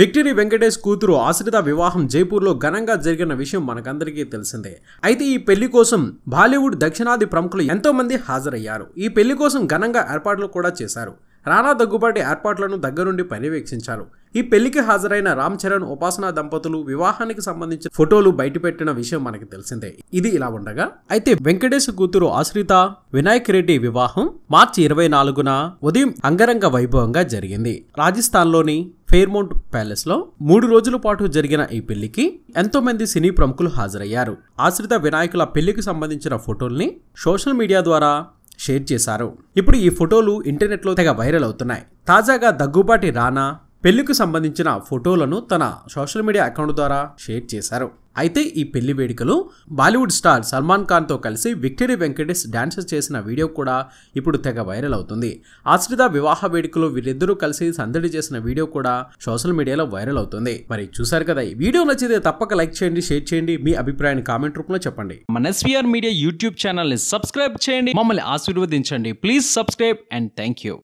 victory Venkatesh కూతురు ఆశ్రిత వివాహం జైపూర్లో ఘనంగా జరిగిన విషయం మనకందరికీ తెలిసిందే అయితే ఈ పెళ్లి కోసం బాలీవుడ్ దక్షిణాది ప్రముఖులు ఎంతో మంది హాజరయ్యారు ఈ పెళ్లి కోసం ఘనంగా ఏర్పాట్లు కూడా చేశారు రానా దగ్గుబాటి ఏర్పాట్లను దగ్గరుండి పర్యవేక్షించారు ఈ పెళ్లికి హాజరైన రామ్ చరణ్ ఉపాసన దంపతులు వివాహానికి సంబంధించిన ఫోటోలు బయటపెట్టిన విషయం మనకి తెలిసిందే ఇది ఇలా ఉండగా అయితే వెంకటేశ్ కూతురు ఆశ్రిత వినాయక్ రెడ్డి వివాహం మార్చి ఇరవై నాలుగున ఉదయం అంగరంగ వైభవంగా జరిగింది రాజస్థాన్లోని ఫెయిర్మౌంట్ ప్యాలెస్లో మూడు రోజుల పాటు జరిగిన ఈ పెళ్లికి ఎంతో మంది సినీ ప్రముఖులు హాజరయ్యారు ఆశ్రిత వినాయకుల పెళ్లికి సంబంధించిన ఫోటోల్ని సోషల్ మీడియా ద్వారా షేర్ చేశారు ఇప్పుడు ఈ ఫోటోలు ఇంటర్నెట్లో తెగ వైరల్ అవుతున్నాయి తాజాగా దగ్గుబాటి రానా పెళ్లికి సంబంధించిన ఫోటోలను తన సోషల్ మీడియా అకౌంట్ ద్వారా షేర్ చేశారు అయితే ఈ పెళ్లి వేడుకలు బాలీవుడ్ స్టార్ సల్మాన్ ఖాన్తో కలిసి విక్టరీ వెంకటేష్ డాన్సెస్ చేసిన వీడియో కూడా ఇప్పుడు తెగ వైరల్ అవుతుంది ఆశ్రిత వివాహ వేడుకలో వీరిద్దరూ కలిసి సందడి చేసిన వీడియో కూడా సోషల్ మీడియాలో వైరల్ అవుతుంది మరి చూసారు కదా ఈ వీడియో నచ్చితే తప్పక లైక్ చేయండి షేర్ చేయండి మీ అభిప్రాయాన్ని కామెంట్ రూపంలో చెప్పండి మన ఎస్వీఆర్ మీడియా యూట్యూబ్ ఛానల్ని సబ్స్క్రైబ్ చేయండి మమ్మల్ని ఆశీర్వదించండి please subscribe and thank you